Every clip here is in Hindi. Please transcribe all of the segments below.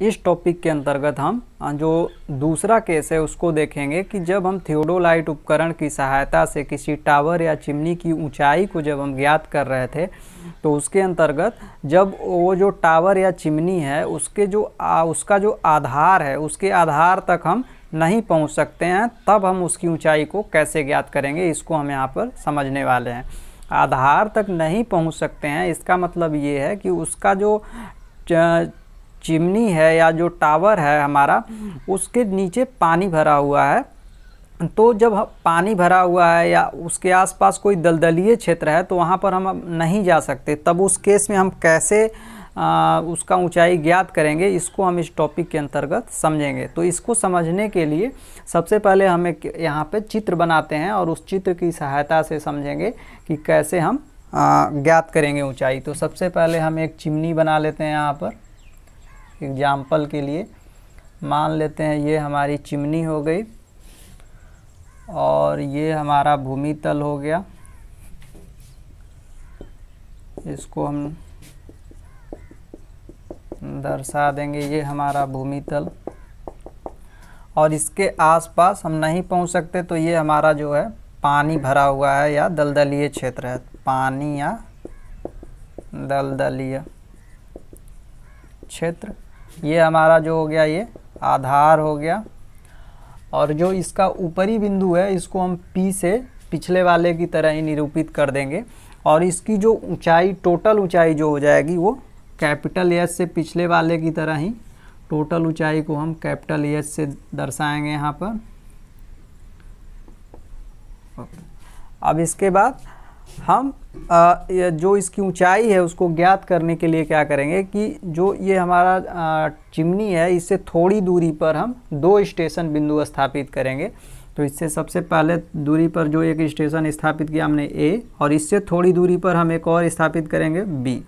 इस टॉपिक के अंतर्गत हम जो दूसरा केस है उसको देखेंगे कि जब हम थियोडोलाइट उपकरण की सहायता से किसी टावर या चिमनी की ऊंचाई को जब हम ज्ञात कर रहे थे तो उसके अंतर्गत जब वो जो टावर या चिमनी है उसके जो आ, उसका जो आधार है उसके आधार तक हम नहीं पहुंच सकते हैं तब हम उसकी ऊंचाई को कैसे ज्ञात करेंगे इसको हम यहाँ पर समझने वाले हैं आधार तक नहीं पहुँच सकते हैं इसका मतलब ये है कि उसका जो चिमनी है या जो टावर है हमारा उसके नीचे पानी भरा हुआ है तो जब पानी भरा हुआ है या उसके आसपास कोई दलदलीय क्षेत्र है तो वहाँ पर हम नहीं जा सकते तब उस केस में हम कैसे आ, उसका ऊंचाई ज्ञात करेंगे इसको हम इस टॉपिक के अंतर्गत समझेंगे तो इसको समझने के लिए सबसे पहले हम एक यहाँ पर चित्र बनाते हैं और उस चित्र की सहायता से समझेंगे कि कैसे हम ज्ञात करेंगे ऊंचाई तो सबसे पहले हम एक चिमनी बना लेते हैं यहाँ पर एग्जाम्पल के लिए मान लेते हैं ये हमारी चिमनी हो गई और ये हमारा भूमि तल हो गया इसको हम दर्शा देंगे ये हमारा भूमि तल और इसके आसपास हम नहीं पहुंच सकते तो ये हमारा जो है पानी भरा हुआ है या दलदलीय क्षेत्र है पानी या दलदलीय क्षेत्र ये हमारा जो हो गया ये आधार हो गया और जो इसका ऊपरी बिंदु है इसको हम P से पिछले वाले की तरह ही निरूपित कर देंगे और इसकी जो ऊंचाई टोटल ऊंचाई जो हो जाएगी वो कैपिटल एस से पिछले वाले की तरह ही टोटल ऊंचाई को हम कैपिटल एस से दर्शाएंगे यहाँ पर अब इसके बाद हम आ, जो इसकी ऊंचाई है उसको ज्ञात करने के लिए क्या करेंगे कि जो ये हमारा चिमनी है इससे थोड़ी दूरी पर हम दो स्टेशन बिंदु स्थापित करेंगे तो इससे सबसे पहले दूरी पर जो एक स्टेशन स्थापित किया हमने ए और इससे थोड़ी दूरी पर हम एक और स्थापित करेंगे बी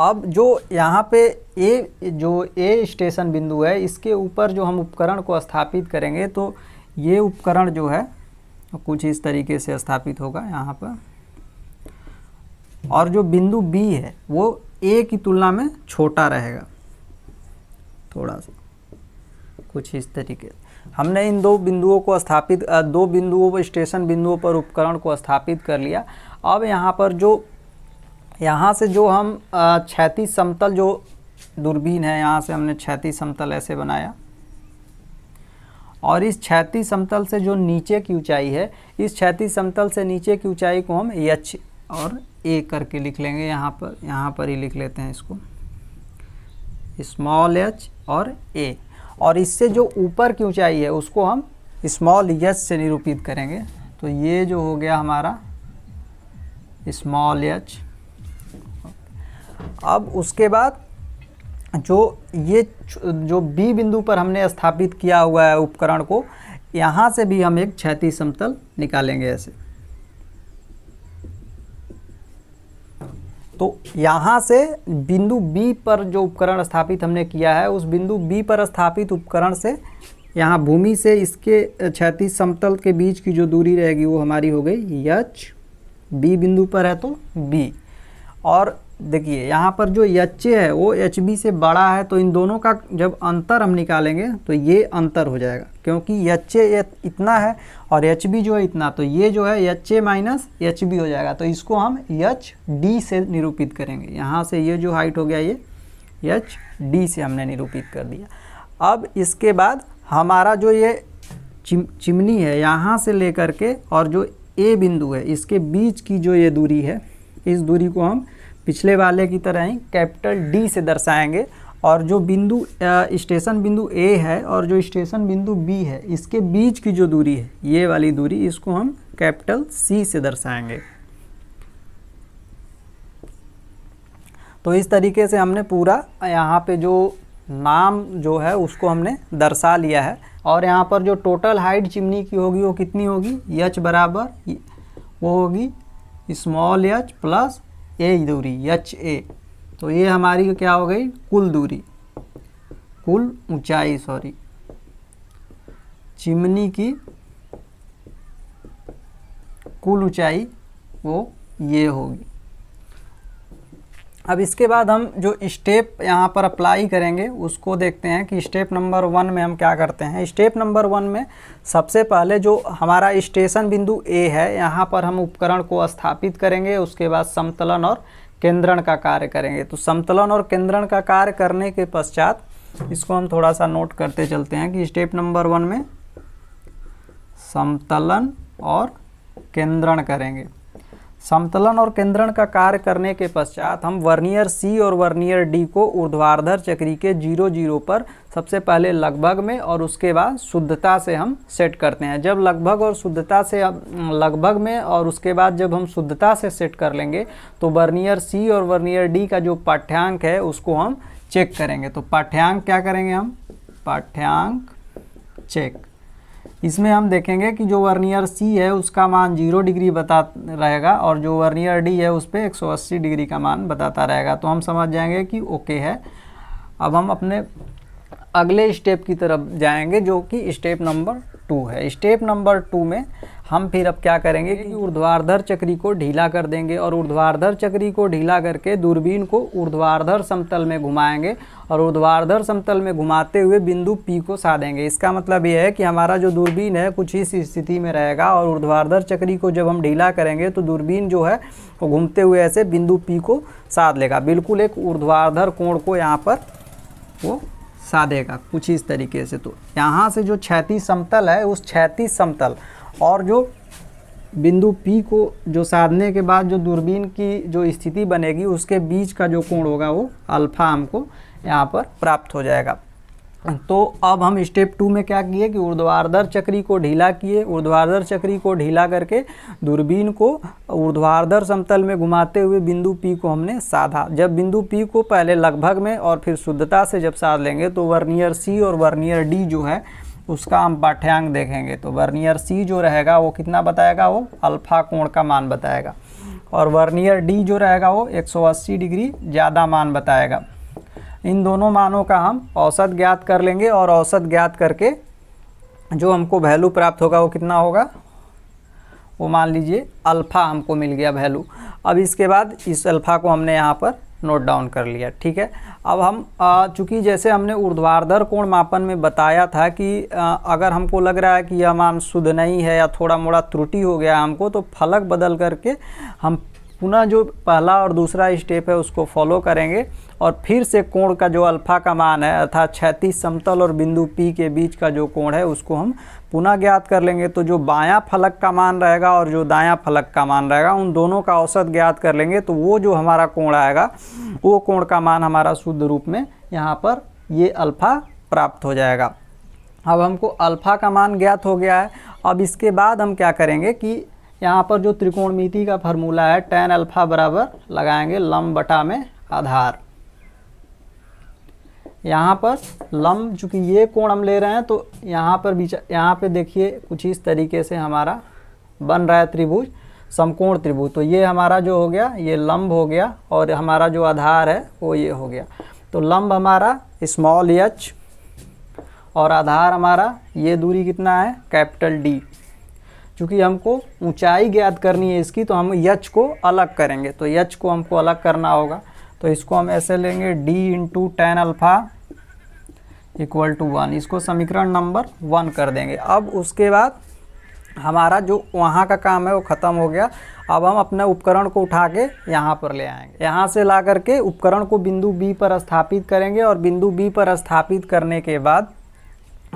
अब जो यहाँ पे ए जो ए स्टेशन बिंदु है इसके ऊपर जो हम उपकरण को स्थापित करेंगे तो ये उपकरण जो है कुछ इस तरीके से स्थापित होगा यहाँ पर और जो बिंदु बी है वो ए की तुलना में छोटा रहेगा थोड़ा सा कुछ इस तरीके हमने इन दो बिंदुओं को स्थापित दो बिंदुओं पर स्टेशन बिंदुओं पर उपकरण को स्थापित कर लिया अब यहाँ पर जो यहाँ से जो हम क्षैतिज समतल जो दूरबीन है यहाँ से हमने क्षैतिज समतल ऐसे बनाया और इस क्षैती समतल से जो नीचे की ऊंचाई है इस क्षैती समतल से नीचे की ऊंचाई को हम एच और ए करके लिख लेंगे यहाँ पर यहाँ पर ही लिख लेते हैं इसको स्मॉल एच और ए और इससे जो ऊपर की ऊंचाई है उसको हम स्मॉल एच से निरूपित करेंगे तो ये जो हो गया हमारा स्मॉल एच अब उसके बाद जो ये जो बी बिंदु पर हमने स्थापित किया हुआ है उपकरण को यहाँ से भी हम एक क्षति समतल निकालेंगे ऐसे तो यहाँ से बिंदु बी पर जो उपकरण स्थापित हमने किया है उस बिंदु बी पर स्थापित उपकरण से यहाँ भूमि से इसके क्षैतिज समतल के बीच की जो दूरी रहेगी वो हमारी हो गई यच बी बिंदु पर है तो बी और देखिए यहाँ पर जो एच है वो एच से बड़ा है तो इन दोनों का जब अंतर हम निकालेंगे तो ये अंतर हो जाएगा क्योंकि एच इतना है और एच जो है इतना तो ये जो है एच ए माइनस एच हो जाएगा तो इसको हम एच डी से निरूपित करेंगे यहाँ से ये जो हाइट हो गया ये एच डी से हमने निरूपित कर दिया अब इसके बाद हमारा जो ये चिम चिमनी है यहाँ से लेकर के और जो ए बिंदु है इसके बीच की जो ये दूरी है इस दूरी को हम पिछले वाले की तरह ही कैपिटल डी से दर्शाएंगे और जो बिंदु स्टेशन बिंदु ए है और जो स्टेशन बिंदु बी है इसके बीच की जो दूरी है ये वाली दूरी इसको हम कैपिटल सी से दर्शाएंगे तो इस तरीके से हमने पूरा यहाँ पे जो नाम जो है उसको हमने दर्शा लिया है और यहाँ पर जो टोटल हाइट चिमनी की होगी वो कितनी होगी यच बराबर वो होगी स्मॉल यच प्लस ए दूरी एच ए तो ये हमारी क्या हो गई कुल दूरी कुल ऊंचाई सॉरी चिमनी की कुल ऊंचाई वो ये होगी अब इसके बाद हम जो स्टेप यहाँ पर अप्लाई करेंगे उसको देखते हैं कि स्टेप नंबर वन में हम क्या करते हैं स्टेप नंबर वन में सबसे पहले जो हमारा स्टेशन बिंदु ए है यहाँ पर हम उपकरण को स्थापित करेंगे उसके बाद समतलन और केंद्रण का कार्य करेंगे तो समतलन और केंद्रण का कार्य करने के पश्चात इसको हम थोड़ा सा नोट करते चलते हैं कि स्टेप नंबर वन में समतलन और केंद्रण करेंगे समतलन और केंद्रण का कार्य करने के पश्चात हम वर्नियर सी और वर्नियर डी को ऊर्ध्वाधर चक्री के जीरो जीरो पर सबसे पहले लगभग में और उसके बाद शुद्धता से हम सेट करते हैं जब लगभग और शुद्धता से लगभग में और उसके बाद जब हम शुद्धता से सेट कर लेंगे तो वर्नियर सी और वर्नियर डी का जो पाठ्यांक है उसको हम चेक करेंगे तो पाठ्यांक क्या करेंगे हम पाठ्यांक चेक इसमें हम देखेंगे कि जो वर्नियर सी है उसका मान जीरो डिग्री बता रहेगा और जो वर्नियर डी है उस पर एक सौ अस्सी डिग्री का मान बताता रहेगा तो हम समझ जाएंगे कि ओके है अब हम अपने अगले स्टेप की तरफ जाएंगे जो कि स्टेप नंबर टू है स्टेप नंबर टू में हम फिर अब क्या करेंगे कि ऊर्ध्वाधर चक्री को ढीला कर देंगे और ऊर्ध्वाधर चक्री को ढीला करके दूरबीन को ऊर्ध्वाधर समतल में घुमाएंगे और ऊर्ध्वाधर समतल में घुमाते हुए बिंदु पी को साधेंगे इसका मतलब ये है कि हमारा जो दूरबीन है कुछ इस स्थिति में रहेगा और ऊर्ध्वाधर चक्री को जब हम ढीला करेंगे तो दूरबीन जो है वो घूमते हुए ऐसे बिंदु पी को साध लेगा बिल्कुल एक ऊर्ध्वाधर कोण को यहाँ पर वो साधेगा कुछ इस तरीके से तो यहाँ से जो क्षैती समतल है उस क्षैती समतल और जो बिंदु P को जो साधने के बाद जो दूरबीन की जो स्थिति बनेगी उसके बीच का जो कोण होगा वो अल्फ़ा हमको यहाँ पर प्राप्त हो जाएगा हाँ। तो अब हम स्टेप टू में क्या किए कि ऊर्ध्वाधर चक्री को ढीला किए ऊर्ध्वाधर चक्री को ढीला करके दूरबीन को ऊर्ध्वाधर समतल में घुमाते हुए बिंदु पी को हमने साधा जब बिंदु पी को पहले लगभग में और फिर शुद्धता से जब साध लेंगे तो वर्नियर सी और वर्नियर डी जो है उसका हम पाठ्यांक देखेंगे तो वर्नियर सी जो रहेगा वो कितना बताएगा वो अल्फा कोण का मान बताएगा और वर्नियर डी जो रहेगा वो 180 डिग्री ज़्यादा मान बताएगा इन दोनों मानों का हम औसत ज्ञात कर लेंगे और औसत ज्ञात करके जो हमको वैल्यू प्राप्त होगा वो कितना होगा वो मान लीजिए अल्फ़ा हमको मिल गया वैल्यू अब इसके बाद इस अल्फ़ा को हमने यहाँ पर नोट डाउन कर लिया ठीक है अब हम चूँकि जैसे हमने ऊर्ध्वाधर कोण मापन में बताया था कि आ, अगर हमको लग रहा है कि यह मान शुद्ध नहीं है या थोड़ा मोड़ा त्रुटि हो गया हमको तो फलक बदल करके हम पुनः जो पहला और दूसरा स्टेप है उसको फॉलो करेंगे और फिर से कोण का जो अल्फा का मान है अर्थात छैतीस समतल और बिंदु पी के बीच का जो कोण है उसको हम पुनः ज्ञात कर लेंगे तो जो बायां फलक का मान रहेगा और जो दायां फलक का मान रहेगा उन दोनों का औसत ज्ञात कर लेंगे तो वो जो हमारा कोण आएगा वो कोण का मान हमारा शुद्ध रूप में यहाँ पर ये अल्फ़ा प्राप्त हो जाएगा अब हमको अल्फ़ा का मान ज्ञात हो गया है अब इसके बाद हम क्या करेंगे कि यहाँ पर जो त्रिकोणमिति का फार्मूला है टेन अल्फा बराबर लगाएंगे लम बटा में आधार यहाँ पर लम चूँकि ये कोण हम ले रहे हैं तो यहाँ पर बीच यहाँ पे देखिए कुछ इस तरीके से हमारा बन रहा है त्रिभुज समकोण त्रिभुज तो ये हमारा जो हो गया ये लम्ब हो गया और हमारा जो आधार है वो ये हो गया तो लम्ब हमारा स्मॉल एच और आधार हमारा ये दूरी कितना है कैपिटल डी चूँकि हमको ऊंचाई ज्ञात करनी है इसकी तो हम यच को अलग करेंगे तो यच को हमको अलग करना होगा तो इसको हम ऐसे लेंगे D into ten alpha equal to one इसको समीकरण नंबर वन कर देंगे अब उसके बाद हमारा जो वहाँ का काम है वो ख़त्म हो गया अब हम अपने उपकरण को उठा के यहाँ पर ले आएंगे यहाँ से ला करके उपकरण को बिंदु बी पर स्थापित करेंगे और बिंदु बी पर स्थापित करने के बाद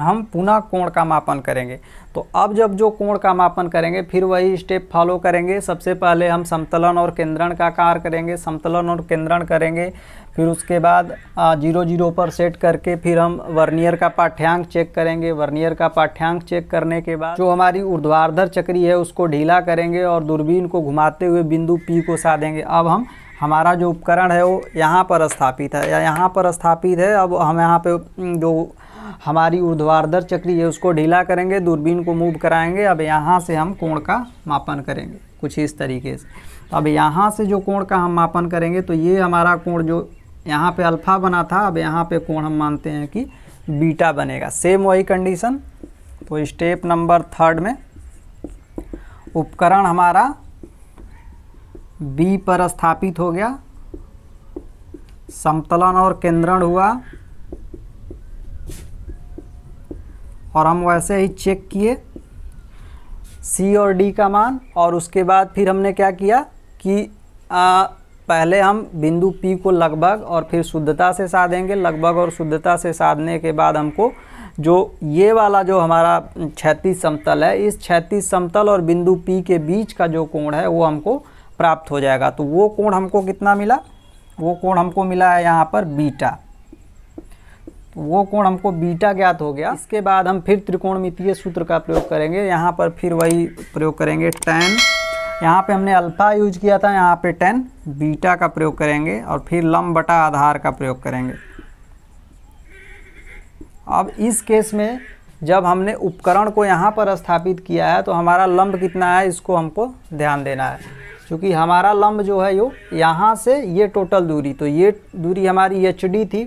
हम पुनः कोण का मापन करेंगे तो अब जब जो कोण का मापन करेंगे फिर वही स्टेप फॉलो करेंगे सबसे पहले हम समतलन और केंद्रण का कार्य करेंगे समतलन और केंद्रण करेंगे फिर उसके बाद जीरो जीरो पर सेट करके फिर हम वर्नियर का पाठ्यांक चेक करेंगे वर्नियर का पाठ्यांक चेक करने के बाद जो हमारी ऊर्ध्वाधर चक्री है उसको ढीला करेंगे और दूरबीन को घुमाते हुए बिंदु पी को साधेंगे अब हम हमारा जो उपकरण है वो यहाँ पर स्थापित है या यहाँ पर स्थापित है अब हम यहाँ पे जो हमारी ऊर्ध्वाधर चक्री है उसको ढीला करेंगे दूरबीन को मूव कराएंगे अब यहाँ से हम कोण का मापन करेंगे कुछ इस तरीके से तो अब यहाँ से जो कोण का हम मापन करेंगे तो ये हमारा कोण जो यहाँ पे अल्फ़ा बना था अब यहाँ पे कोण हम मानते हैं कि बीटा बनेगा सेम वही कंडीशन तो स्टेप नंबर थर्ड में उपकरण हमारा बी पर स्थापित हो गया समतलन और केंद्रण हुआ और हम वैसे ही चेक किए सी और डी का मान और उसके बाद फिर हमने क्या किया कि आ, पहले हम बिंदु पी को लगभग और फिर शुद्धता से साधेंगे लगभग और शुद्धता से साधने के बाद हमको जो ये वाला जो हमारा क्षैतिज समतल है इस क्षैतिज समतल और बिंदु पी के बीच का जो कोण है वो हमको प्राप्त हो जाएगा तो वो कोण हमको कितना मिला वो कोण हमको मिला है यहाँ पर बीटा तो वो कोण हमको बीटा ज्ञात हो गया इसके बाद हम फिर त्रिकोणमितीय सूत्र का प्रयोग करेंगे यहाँ पर फिर वही प्रयोग करेंगे टेन यहाँ पे हमने अल्फ़ा यूज किया था यहाँ पे टेन बीटा का प्रयोग करेंगे और फिर लम बटा आधार का प्रयोग करेंगे अब इस केस में जब हमने उपकरण को यहाँ पर स्थापित किया है तो हमारा लंब कितना है इसको हमको ध्यान देना है क्योंकि हमारा लम्ब जो है यो यहाँ से ये टोटल दूरी तो ये दूरी हमारी एच डी थी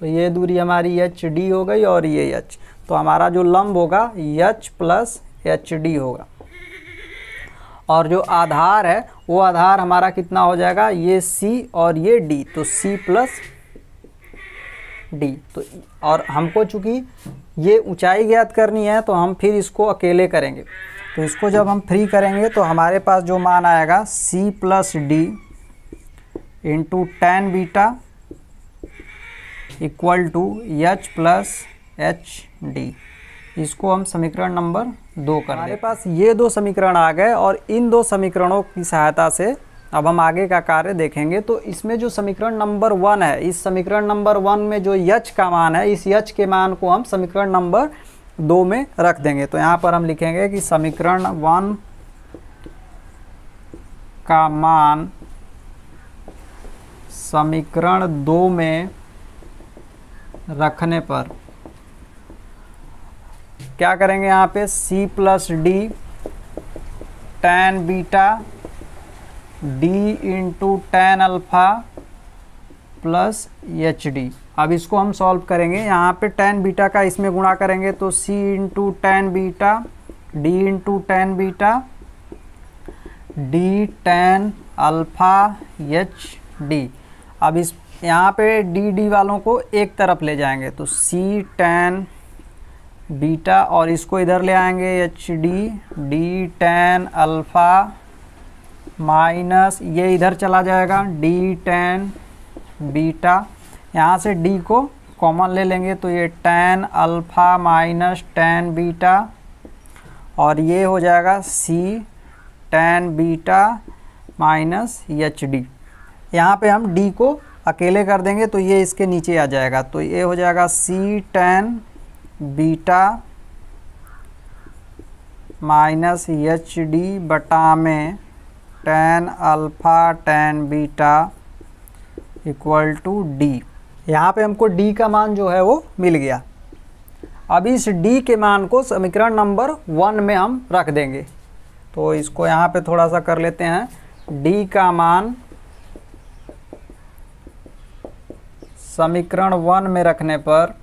तो ये दूरी हमारी एच डी हो गई और ये एच तो हमारा जो लम्ब होगा एच प्लस एच डी होगा और जो आधार है वो आधार हमारा कितना हो जाएगा ये सी और ये डी तो सी प्लस डी तो और हमको चूँकि ये ऊंचाई ज्ञात करनी है तो हम फिर इसको अकेले करेंगे तो इसको जब हम फ्री करेंगे तो हमारे पास जो मान आएगा C plus D into ten beta equal to H plus H D इसको हम समीकरण नंबर दो कर हमारे पास ये दो समीकरण आ गए और इन दो समीकरणों की सहायता से अब हम आगे का कार्य देखेंगे तो इसमें जो समीकरण नंबर वन है इस समीकरण नंबर वन में जो यच का मान है इस यच के मान को हम समीकरण नंबर दो में रख देंगे तो यहाँ पर हम लिखेंगे कि समीकरण वन का मान समीकरण दो में रखने पर क्या करेंगे यहाँ पे c plus D ten beta D into ten alpha plus H D अब इसको हम सॉल्व करेंगे यहाँ पे टेन बीटा का इसमें गुणा करेंगे तो C into ten beta D into ten beta D ten alpha H D अब इस यहाँ पे डी डी वालों को एक तरफ ले जाएंगे तो सी टेन बीटा और इसको इधर ले आएंगे H D D ten alpha minus ये इधर चला जाएगा डी टेन बीटा यहाँ से डी को कॉमन ले लेंगे तो ये ten alpha minus ten beta और ये हो जाएगा C ten beta minus H D यहाँ पर हम डी को अकेले कर देंगे तो ये इसके नीचे आ जाएगा तो ये हो जाएगा C ten beta minus H D बटा में ten alpha ten beta equal to D यहाँ पे हमको d का मान जो है वो मिल गया अब इस d के मान को समीकरण नंबर वन में हम रख देंगे तो इसको यहाँ पे थोड़ा सा कर लेते हैं d का मान समीकरण वन में रखने पर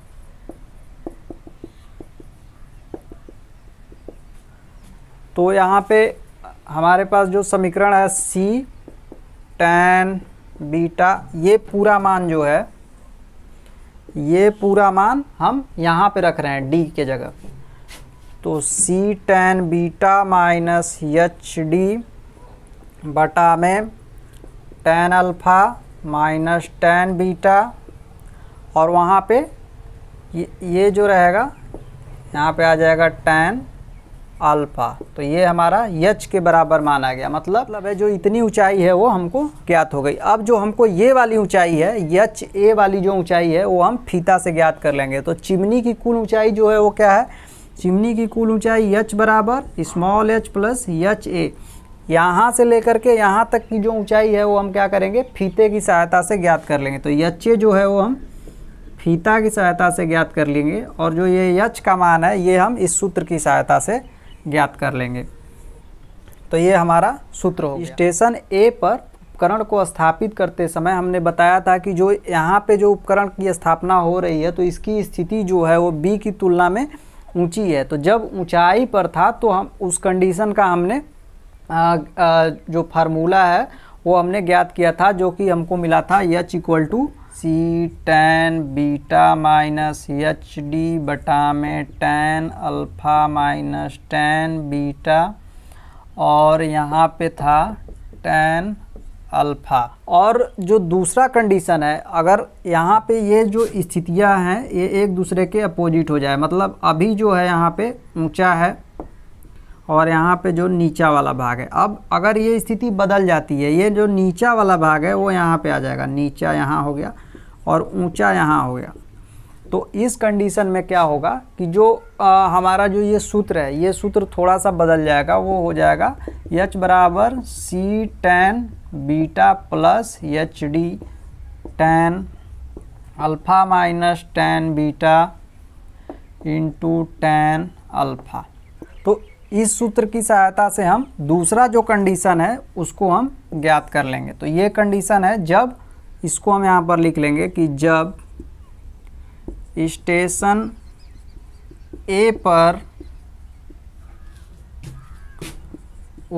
तो यहाँ पे हमारे पास जो समीकरण है c tan बीटा ये पूरा मान जो है ये पूरा मान हम यहाँ पे रख रहे हैं डी के जगह तो C ten beta minus H D बटा में ten alpha minus ten beta और वहाँ पे ये, ये जो रहेगा यहाँ पे आ जाएगा टेन अल्फ़ा तो ये हमारा यच के बराबर माना गया मतलब मतलब है जो इतनी ऊंचाई है वो हमको ज्ञात हो गई अब जो हमको ये वाली ऊंचाई है यच ए वाली जो ऊंचाई है वो हम फीता से ज्ञात कर लेंगे तो चिमनी की कुल ऊंचाई जो है वो क्या है चिमनी की कुल ऊंचाई यच बराबर small H plus H A यहाँ से लेकर के यहाँ तक की जो ऊँचाई है वो हम क्या करेंगे फीते की सहायता से ज्ञात कर लेंगे तो यच ए जो है वो हम फीता की सहायता से ज्ञात कर लेंगे और जो ये यच का मान है ये हम इस सूत्र की सहायता से ज्ञात कर लेंगे तो ये हमारा सूत्र हो तो स्टेशन ए पर उपकरण को स्थापित करते समय हमने बताया था कि जो यहाँ पे जो उपकरण की स्थापना हो रही है तो इसकी स्थिति जो है वो बी की तुलना में ऊंची है तो जब ऊंचाई पर था तो हम उस कंडीशन का हमने आ, आ, जो फार्मूला है वो हमने ज्ञात किया था जो कि हमको मिला था H equal to C ten beta minus H D बटा में ten alpha minus ten beta और यहाँ पे था टेन अल्फ़ा और जो दूसरा कंडीशन है अगर यहाँ पे ये जो स्थितियाँ हैं ये एक दूसरे के अपोजिट हो जाए मतलब अभी जो है यहाँ पे ऊंचा है और यहाँ पे जो नीचा वाला भाग है अब अगर ये स्थिति बदल जाती है ये जो नीचा वाला भाग है वो यहाँ पे आ जाएगा नीचा यहाँ हो गया और ऊंचा यहाँ हो गया तो इस कंडीशन में क्या होगा कि जो आ, हमारा जो ये सूत्र है ये सूत्र थोड़ा सा बदल जाएगा वो हो जाएगा एच बराबर C ten beta plus H D ten alpha minus ten beta into ten alpha तो इस सूत्र की सहायता से हम दूसरा जो कंडीशन है उसको हम ज्ञात कर लेंगे तो ये कंडीशन है जब इसको हम यहाँ पर लिख लेंगे कि जब स्टेशन ए पर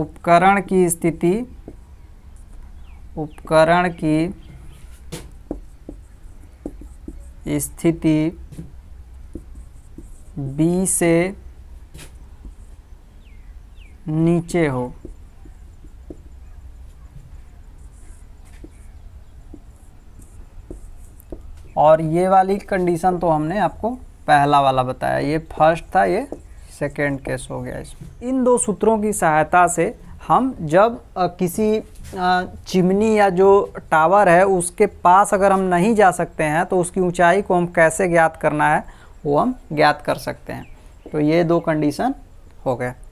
उपकरण की स्थिति उपकरण की स्थिति बी से नीचे हो और ये वाली कंडीशन तो हमने आपको पहला वाला बताया ये फर्स्ट था ये सेकेंड केस हो गया इसमें इन दो सूत्रों की सहायता से हम जब किसी चिमनी या जो टावर है उसके पास अगर हम नहीं जा सकते हैं तो उसकी ऊंचाई को हम कैसे ज्ञात करना है वो हम ज्ञात कर सकते हैं तो ये दो कंडीशन हो गए